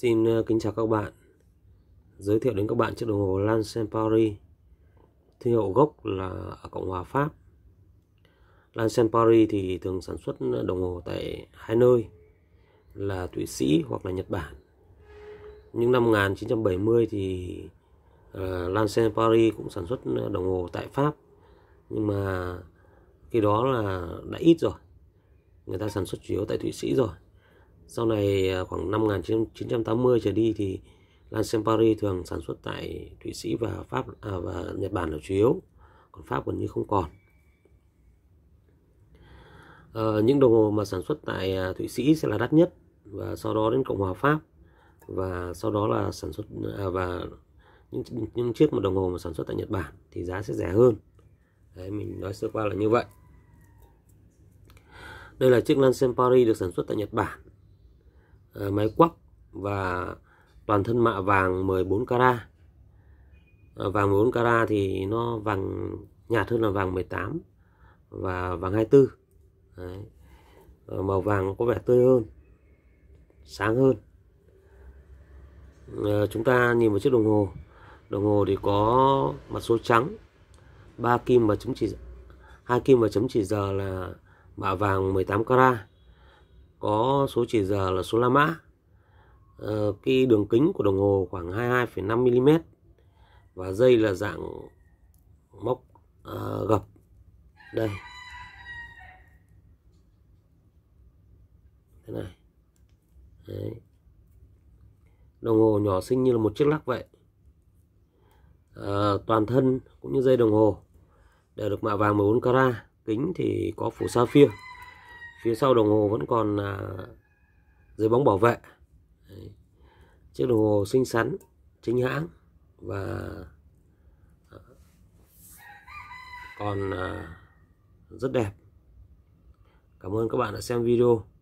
Xin ờ, kính chào các bạn Giới thiệu đến các bạn chiếc đồng hồ Lancel Paris Thương hiệu gốc là ở Cộng hòa Pháp Lancel Paris thì thường sản xuất đồng hồ tại hai nơi Là Thụy Sĩ hoặc là Nhật Bản Những năm 1970 thì ờ, Lancel Paris cũng sản xuất đồng hồ tại Pháp Nhưng mà khi đó là đã ít rồi Người ta sản xuất chủ yếu tại Thụy Sĩ rồi sau này à, khoảng năm 1980 trở đi thì Lansen Paris thường sản xuất tại Thụy Sĩ và Pháp à, và Nhật Bản là chủ yếu còn Pháp gần như không còn à, những đồng hồ mà sản xuất tại à, Thụy Sĩ sẽ là đắt nhất và sau đó đến Cộng hòa Pháp và sau đó là sản xuất à, và những những chiếc mà đồng hồ mà sản xuất tại Nhật Bản thì giá sẽ rẻ hơn Đấy, mình nói sơ qua là như vậy đây là chiếc Lansen Paris được sản xuất tại Nhật Bản Ờ, máy quắc và toàn thân mạ vàng 14 carat à, vàng 14 carat thì nó vàng nhạt hơn là vàng 18 và vàng 24 Đấy. À, màu vàng có vẻ tươi hơn sáng hơn chúng ta nhìn vào chiếc đồng hồ đồng hồ thì có mặt số trắng ba kim và chấm chỉ hai kim và chấm chỉ giờ là mạ vàng 18 carat có số chỉ giờ là số la mã à, cái đường kính của đồng hồ khoảng 22,5 mm và dây là dạng móc à, gập đây thế này Đấy. đồng hồ nhỏ xinh như là một chiếc lắc vậy à, toàn thân cũng như dây đồng hồ đều được mạ vàng 14 carat kính thì có phủ sapphire phía sau đồng hồ vẫn còn à, giấy bóng bảo vệ Đấy. chiếc đồng hồ xinh xắn chính hãng và à, còn à, rất đẹp cảm ơn các bạn đã xem video